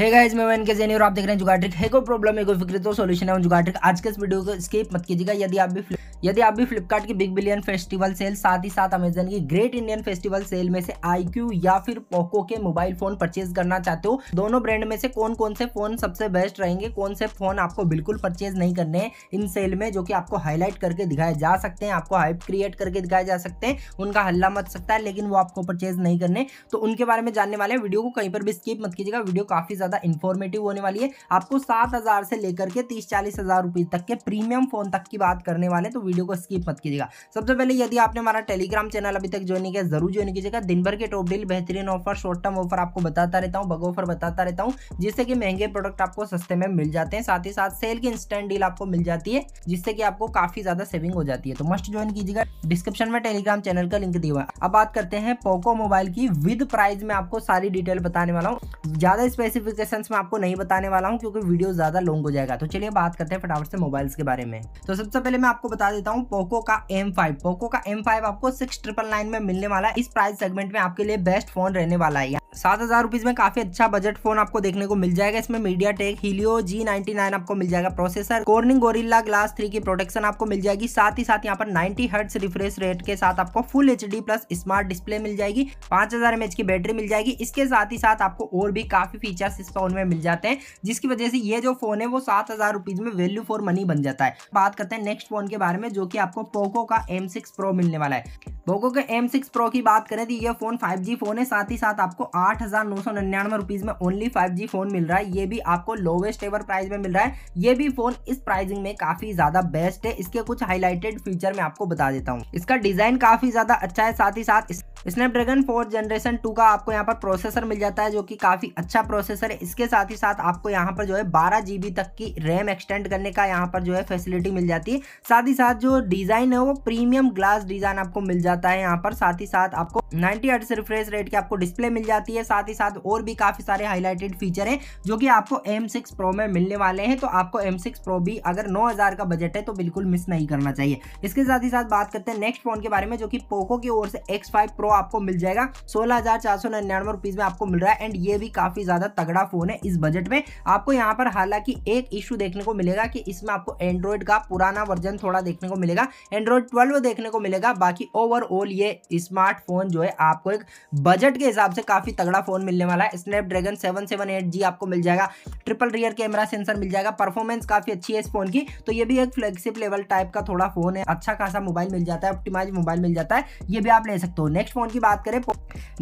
है गाइस मैं इनके जेनी और आप देख रहे हैं जुगाट्रिक है कोई प्रॉब्लम है कोई फिक्र तो सॉल्यूशन है जुगाट्रिक आज के इस वीडियो को स्किप मत कीजिएगा यदि आप भी यदि आप भी फ्लिपकार्ट की बिग बिलियन फेस्टिवल सेल साथ ही साथ अमेजन की ग्रेट इंडियन फेस्टिवल सेल में से आई या फिर पोको के मोबाइल फोन परचेज करना चाहते हो दोनों ब्रांड में से कौन कौन से फोन सबसे बेस्ट रहेंगे कौन से फोन आपको बिल्कुल परचेज नहीं करने इन सेल में जो कि आपको हाईलाइट करके दिखाए जा सकते हैं आपको हाइप क्रिएट करके दिखाए जा सकते हैं उनका हल्ला मच सकता है लेकिन वो आपको परचेज नहीं करने तो उनके बारे में जानने वाले वीडियो को कहीं पर भी स्किप मत कीजिएगा वीडियो काफी ज्यादा इन्फॉर्मेटिव होने वाली है आपको सात हजार से लेकर के तीस चालीस हजार तक के प्रीमियम फोन तक की बात करने वाले तो वीडियो को स्किप मत कीजिएगा सबसे पहले यदि आपने हमारा टेलीग्राम चैनल अभी तक ज्वाइन किया जरूर ज्वाइन कीजिएगा दिन भर के टॉप डील बेहतरीन ऑफर शॉर्ट टर्म ऑफर आपको बताता रहता हूँ बग ऑफर बताता रहता हूँ जिससे कि महंगे प्रोडक्ट आपको सस्ते में मिल जाते हैं साथ ही साथ सेल की इंस्टेंट डील आपको मिल जाती है जिससे कि आपको काफी ज्यादा सेविंग हो जाती है तो मस्ट ज्वाइन कीजिएगा डिस्क्रिप्शन में टेलीग्राम चैनल का लिंक दिया हुआ अब बात करते हैं पोको मोबाइल की विद प्राइस में आपको सारी डिटेल बताने वाला हूँ ज्यादा स्पेसिफिकेशन में आपको नहीं बताने वाला हूँ क्योंकि वीडियो ज्यादा लॉन्ग हो जाएगा तो चलिए बात करते हैं फटाफट से मोबाइल्स के बारे में तो सबसे पहले मैं आपको बता दे देता हूँ पोको का एम फाइव पोको का एम फाइव आपको सिक्स ट्रिपल नाइन में मिलने वाला है इस प्राइस सेगमेंट में आपके लिए बेस्ट फोन रहने वाला है सात हज़ार रुपीज़ में काफ़ी अच्छा बजट फ़ोन आपको देखने को मिल जाएगा इसमें MediaTek Helio G ninety nine आपको मिल जाएगा processor Corning Gorilla glass three की प्रोटेक्शन आपको मिल जाएगी साथ ही साथ यहाँ पर नाइन्टी हर्ट्स रिफ्रेश रेट के साथ आपको full H plus smart display मिल जाएगी पाँच हज़ार की बैटरी मिल जाएगी इसके साथ ही साथ आपको और भी काफ़ी फीचर्स इस फोन में मिल जाते हैं जिसकी वजह से ये जो फ़ोन है वो सात हज़ार में वैल्यू फॉर मनी बन जाता है बात करते हैं नेक्स्ट फ़ोन के बारे में जो कि आपको पोको का एम सिक्स प्रो मिलने वाला है पोको के एम सिक्स प्रो की बात करें तो ये फ़ोन फाइव जी फ़ोन है साथ ही साथ आपको आठ हज़ार नौ सौ निन्यानवे रुपीज़ में ओनली फाइव जी फ़ोन मिल रहा है ये भी आपको लोवेस्ट एवर प्राइस में मिल रहा है ये भी फ़ोन इस प्राइसिंग में काफ़ी ज़्यादा बेस्ट है इसके कुछ हाईलाइटेड फीचर मैं आपको बता देता हूँ इसका डिज़ाइन काफ़ी ज़्यादा अच्छा है साथ ही साथ स्नैपड्रैगन फोर जनरेशन टू का आपको यहाँ पर प्रोसेसर मिल जाता है जो कि काफ़ी अच्छा प्रोसेसर है इसके साथ ही साथ आपको यहाँ पर जो है बारह जी तक की रैम एक्सटेंड करने का यहाँ पर जो है फैसिलिटी मिल जाती है साथ ही साथ जो डिज़ाइन है वो प्रीमियम ग्लास डिज़ाइन आपको मिल जाता है यहाँ पर साथ ही साथ आपको नाइनटी हर्ट्स रिफ्रेश रेट की आपको डिस्प्ले मिल जाती है साथ ही साथ और भी काफ़ी सारे हाईलाइटेड फीचर है जो की आपको एम सिक्स प्रो में मिलने वाले हैं तो आपको एम सिक्स प्रो भी अगर नौ हज़ार का बजट है तो बिल्कुल मिस नहीं करना चाहिए इसके साथ ही साथ बात करते हैं नेक्स्ट फोन के बारे में जो की पोको की ओर से एक्स फाइव प्रो आपको मिल जाएगा सोलह हजार चार सौ निन्यानवे रुपीज में आपको मिल रहा है एंड ये भी काफी ज्यादा तगड़ा फोन है इस बजट में आपको यहाँ पर हालांकि एक इशू देखने को मिलेगा कि इसमें आपको एंड्रॉइड का पुराना वर्जन थोड़ा देखने को मिलेगा एंड्रॉइड ट्वेल्व देखने को मिलेगा बाकी ओवरऑल ये स्मार्टफोन जो है आपको एक बजट के हिसाब से काफी तगड़ा फोन मिलने वाला है Snapdragon seven seven eight G आपको मिल जाएगा ट्रिपल रियर कैमरा सेंसर मिल जाएगा परफॉर्मेंस काफी अच्छी है इस फोन की तो ये भी एक फ्लेक्सिप लेवल टाइप का थोड़ा फोन है अच्छा खासा मोबाइल मिल जाता है ऑप्टिमाइज मोबाइल मिल जाता है ये भी आप ले सकते हो नेक्स्ट फोन की बात करें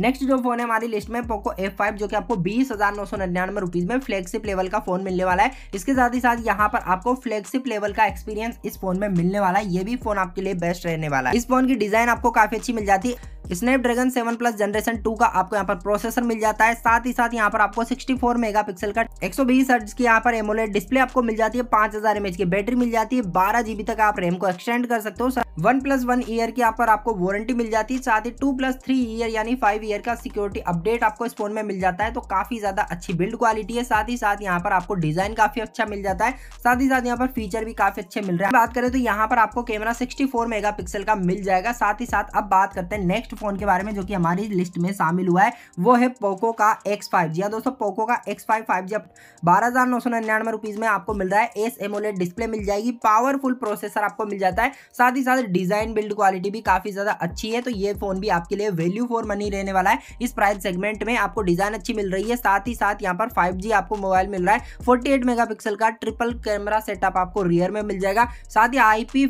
नेक्स्ट जो फोन है हमारी लिस्ट में पोको एफ फाइव जो कि आपको बीस हजार नौ सौ निन्यानवे रुपीज में फ्लेक्सिप लेवल का फोन मिलने वाला है इसके साथ ही साथ यहाँ पर आपको फ्लेक्सिप लेवल का एक्सपीरियंस इस फोन में मिलने वाला है ये भी फोन आपके लिए बेस्ट रहने वाला है इस फोन की डिजाइन आपको काफी अच्छी मिल जाती है स्नैपड्रैगन 7 प्लस जनरेशन 2 का आपको यहाँ पर प्रोसेसर मिल जाता है साथ ही साथ यहाँ पर आपको 64 मेगापिक्सल का 120 हर्ट्ज की यहाँ पर एमोलेड डिस्प्ले आपको मिल जाती है 5000 हजार की बैटरी मिल जाती है बारह जीबी तक आप रैम को एक्सटेंड कर सकते हो वन प्लस वन ईयर की यहाँ पर आपको वारंटी मिल जाती है साथ ही टू प्लस थ्री ईयर यानी फाइव ईयर का सिक्योरिटी अपडेट आपको इस फोन में मिल जाता है तो काफी ज्यादा अच्छी बिल्ड क्वालिटी है साथ ही साथ यहाँ पर आपको डिजाइन काफी अच्छा मिल जाता है साथ ही साथ यहाँ पर फीचर भी काफी अच्छे मिल रहे हैं बात करें तो यहाँ पर आपको कैमरा सिक्सटी मेगापिक्सल का मिल जाएगा साथ ही साथ अब बात करते हैं नेक्स्ट फोन के बारे में जो की हमारी लिस्ट में शामिल हुआ है वो है पोको का एक्स फाइव जी दोस्तों पोको का एक्स फाइव फाइव जी बारह हजार नौ सौ निन्यानवे रुपीज में आपको मिल रहा है एस एमोलेट डिस्प्ले मिल जाएगी पावरफुल प्रोसेसर आपको मिल जाता है साथ ही साथ डिजाइन बिल्ड क्वालिटी भी काफी ज्यादा अच्छी है तो ये फोन भी आपके लिए वैल्यू फॉर मनी रहने वाला है इस प्राइस सेगमेंट में आपको डिजाइन अच्छी मिल रही है साथ ही साथ यहाँ पर फाइव आपको मोबाइल मिल रहा है फोर्टी मेगापिक्सल का ट्रिपल कैमरा सेटअप आपको रियर में मिल जाएगा साथ ही आईपी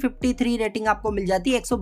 रेटिंग आपको मिल जाती है एक सौ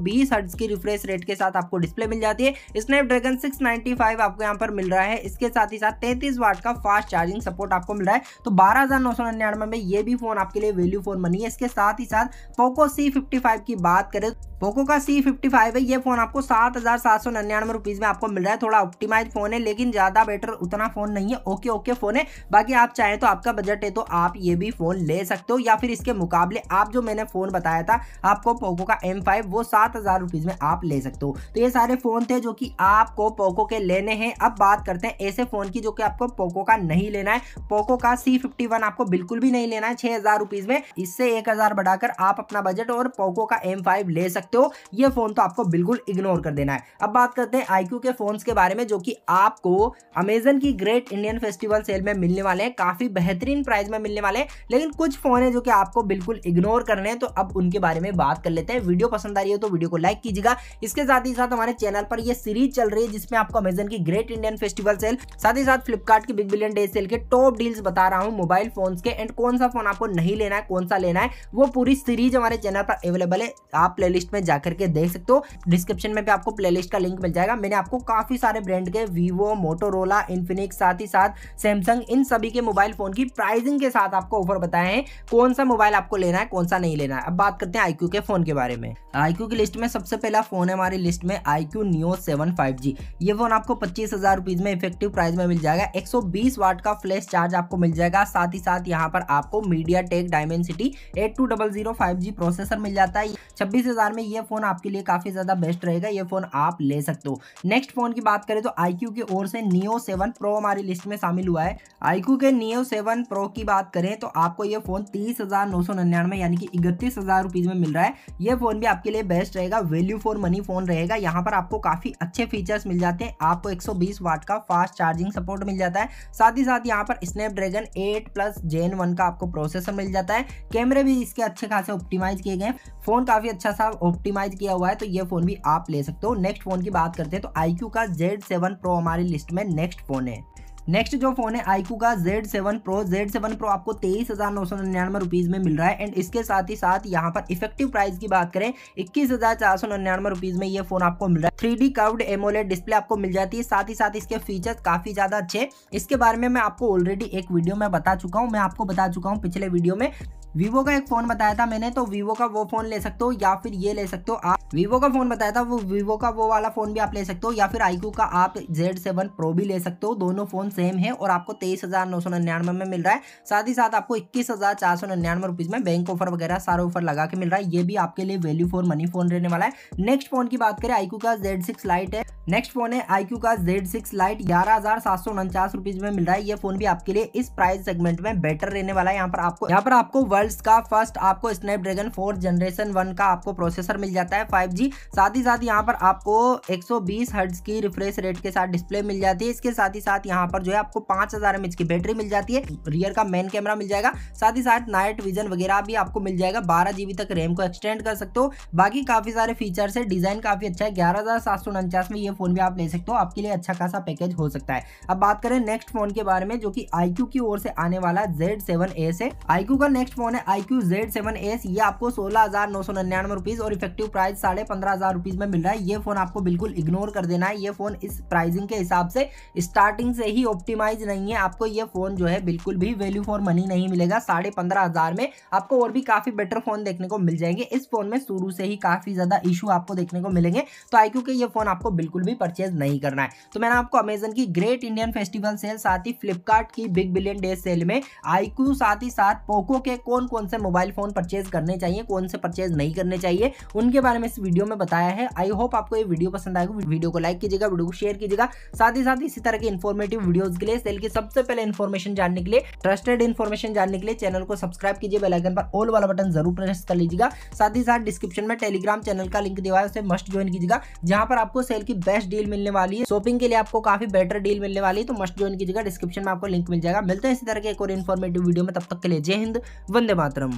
की रिफ्रेश रेट के साथ आपको डिस्प्ले मिल जाती है स्नैपड्रैगन 695 आपको यहाँ पर मिल रहा है इसके साथ ही साथ तैतीस वाट का फास्ट चार्जिंग सपोर्ट आपको मिल रहा है तो बारह में ये भी फोन आपके लिए वैल्यू फोन मनी है इसके साथ ही साथ पोको सी की बात करें पोको का सी फिफ्टी फाइव है ये फोन आपको सात हजार सात सौ निन्यानवे रुपीज में आपको मिल रहा है थोड़ा ऑप्टिमाइज फोन है लेकिन ज्यादा बेटर उतना फोन नहीं है ओके ओके फोन है बाकी आप चाहें तो आपका बजट है तो आप ये भी फोन ले सकते हो या फिर इसके मुकाबले आप जो मैंने फोन बताया था आपको पोको का एम वो सात हजार में आप ले सकते हो तो ये सारे फोन थे जो की आपको पोको के लेने हैं अब बात करते हैं ऐसे फोन की जो की आपको पोको का नहीं लेना है पोको का सी आपको बिल्कुल भी नहीं लेना है छह में इससे एक बढ़ाकर आप अपना बजट और पोको का एम फाइव ले सकते हो ये फ़ोन तो आपको बिल्कुल इग्नोर कर देना है अब बात करते हैं आई के फोन के बारे में जो कि आपको अमेजन की ग्रेट इंडियन फेस्टिवल सेल में मिलने वाले हैं काफ़ी बेहतरीन प्राइस में मिलने वाले हैं लेकिन कुछ फ़ोन है जो कि आपको बिल्कुल इग्नोर करने हैं तो अब उनके बारे में बात कर लेते हैं वीडियो पसंद आ रही हो तो वीडियो को लाइक कीजिएगा इसके साथ ही साथ हमारे चैनल पर यह सीरीज चल रही है जिसमें आपको अमेजन की ग्रेट इंडियन फेस्टिवल सेल साथ ही साथ फ्लिपकार्ट की बिग बिलियन डे सेल के टॉप डील्स बता रहा हूँ मोबाइल फोन के एंड कौन सा फोन आपको नहीं लेना है कौन सा लेना है वो पूरी सीरीज हमारे चैनल पर अवेलेबल है आप प्ले प्लेलिस्ट में जाकर के देख सकते हो डिस्क्रिप्शन में भी आपको प्लेलिस्ट का लिंक मिल जाएगा मैंने आपको काफी सारे ब्रांड के वीवो मोटोरोला इन्फिनिक्स साथ ही साथ सैमसंग इन सभी के मोबाइल फोन की प्राइसिंग के साथ आपको ऑफर बताए हैं कौन सा मोबाइल आपको लेना है कौन सा नहीं लेना है अब बात करते हैं आईक्यू के फोन के बारे में आईक्यू की लिस्ट में सबसे पहला फोन है हमारी लिस्ट में iQOO Neo seven five G ये फोन आपको पच्चीस हजार रुपीज में इफेक्टिव प्राइस में मिल जाएगा 120 वाट का फ्लैश चार्ज आपको मिल जाएगा साथ ही साथ यहाँ पर आपको MediaTek Dimensity eight two double zero five G processor मिल जाता है छब्बीस तीस हज़ार में ये फ़ोन आपके लिए काफ़ी ज़्यादा बेस्ट रहेगा ये फ़ोन आप ले सकते हो नेक्स्ट फ़ोन की बात करें तो आई की ओर से नियो सेवन प्रो हमारी लिस्ट में शामिल हुआ है आई के नियो सेवन प्रो की बात करें तो आपको ये फ़ोन तीस हज़ार नौ सौ निन्यानवे यानी कि इकतीस हज़ार रुपीज़ में मिल रहा है ये फ़ोन भी आपके लिए बेस्ट रहेगा वैल्यू फॉर मनी फ़ोन रहेगा यहाँ पर आपको काफ़ी अच्छे फीचर्स मिल जाते हैं आपको एक वाट का फास्ट चार्जिंग सपोर्ट मिल जाता है साथ ही साथ यहाँ पर Snapdragon eight plus Gen one का आपको प्रोसेसर मिल जाता है कैमरे भी इसके अच्छे खासे ऑप्टिमाइज किए गए फ़ोन काफ़ी अच्छा सा ऑप्टिमाइज किया हुआ है तो ये फ़ोन भी आप ले सकते हो नेक्स्ट फ़ोन की बात करते हैं तो IQ का Z7 Pro हमारी लिस्ट में नेक्स्ट फ़ोन है नेक्स्ट जो फोन है IQ का Z7 Pro Z7 Pro आपको तेईस हजार नौ सौ निन्यानवे रुपीज में मिल रहा है एंड इसके साथ ही साथ यहाँ पर इफेक्टिव प्राइस की बात करें इक्कीस हजार चार सौ निन्यानवे रुपीज में ये फोन आपको मिल रहा है three D curved AMOLED display आपको मिल जाती है साथ ही साथ इसके फीचर्स काफी ज्यादा अच्छे इसके बारे में मैं आपको ऑलरेडी एक वीडियो में बता चुका हूँ मैं आपको बता चुका हूँ पिछले वीडियो में वीवो का एक फोन बताया था मैंने तो वीवो का वो फोन ले सकते हो या फिर ये ले सकते हो आप वीवो का फोन बताया था वो वीवो का वो वाला फोन भी आप ले सकते हो या फिर आईक्यू का आप जेड सेवन प्रो भी ले सकते हो दोनों फोन सेम है और आपको तेईस हजार नौ सौ निन्यानवे में मिल रहा है साथ ही साथ आपको इक्कीस हजार चार सौ निन्यानवे रुपीज में बैंक ऑफर वगैरह सारा ऑफर लगा के मिल रहा है ये भी आपके लिए वैल्यू फॉर मनी फोन रहने वाला है नेक्स्ट फोन की बात करें आईक्यू का जेड सिक्स लाइट है नेक्स्ट फोन है आईक्यू का जेड सिक्स लाइट ग्यारह हजार सात सौ उनचास रुपीज में मिल रहा है ये फोन भी आपके लिए इस प्राइस सेगमेंट में बेटर रहने वाला है यहाँ पर आपको यहाँ पर आपको वर्ल्ड मोबाइल्स का फर्स्ट आपको स्नैपड्रैगन फोर्थ जनरेशन वन का आपको प्रोसेसर मिल जाता है फाइव साथ ही साथ यहाँ पर आपको एक सौ की रिफ्रेश रेट के साथ डिस्प्ले मिल जाती है इसके साथ ही साथ यहाँ पर जो है आपको पाँच हज़ार की बैटरी मिल जाती है रियर का मेन कैमरा मिल जाएगा साथ ही साथ नाइट विजन वगैरह भी आपको मिल जाएगा बारह जीबी तक रैम को एक्सटेंड कर सकते हो बाकी काफ़ी सारे फीचर्स है डिज़ाइन काफ़ी अच्छा है ग्यारह में ये फ़ोन भी आप ले सकते हो आपके लिए अच्छा खासा पैकेज हो सकता है अब बात करें नेक्स्ट फोन के बारे में जो कि आई की ओर से आने वाला जेड सेवन है आई का नेक्स्ट फोन है iQOO Z seven S ये आपको सोलह हज़ार नौ सौ निन्यानवे रुपीज़ और इफेक्टिव प्राइस साढ़े पंद्रह हज़ार रुपीज़ में मिल रहा है ये फ़ोन आपको बिल्कुल इग्नोर कर देना है ये फ़ोन इस प्राइसिंग के हिसाब से स्टार्टिंग से ही ऑप्टिमाइज नहीं है आपको ये फ़ोन जो है बिल्कुल भी वैल्यू फॉर मनी नहीं मिलेगा साढ़े पंद्रह हज़ार में आपको और भी काफ़ी बेटर फ़ोन देखने को मिल जाएंगे इस फ़ोन में शुरू से ही काफ़ी ज़्यादा इशू आपको देखने को मिलेंगे तो आई के ये फ़ोन आपको बिल्कुल भी परचेज नहीं करना है तो मैंने आपको अमेजन की ग्रेट इंडियन फेस्टिवल सेल साथ ही फ्लिपकार्ट की बिग बिलियन डे सेल में आई साथ ही साथ पोको के को कौन कौन से मोबाइल फ़ोन परचेज करने चाहिए कौन से परचेज नहीं करने चाहिए उनके बारे में इस वीडियो में बताया है आई होप आपको ये वीडियो पसंद आएगा वीडियो को लाइक कीजिएगा वीडियो को शेयर कीजिएगा साथ ही साथ इसी तरह के इन्फॉर्मेटिव वीडियोज के लिए सेल की सबसे पहले इन्फॉर्मेशन जानने के लिए ट्रस्टेड इन्फॉर्मेशन जानने के लिए चैनल को सब्सक्राइब कीजिए बेलाइकन पर ऑल वाला बटन जरूर प्रेस कर लीजिएगा साथ ही साथ डिस्क्रिप्शन में टेलीग्राम चैनल का लिंक दिया है उसे मस्ट ज्वाइन कीजिएगा जहां पर आपको सेल की बेस्ट डील मिलने वाली है शॉपिंग के लिए आपको काफी बेटर डील मिलने वाली है तो मस्ट ज्वाइन कीजिएगा डिस्क्रिप्शन में आपको लिंक मिल जाएगा मिलते हैं इसी तरह के एक और इन्फॉर्मेटिव वीडियो में तब तक के लिए जय हिंद वंदे वंदे मातरम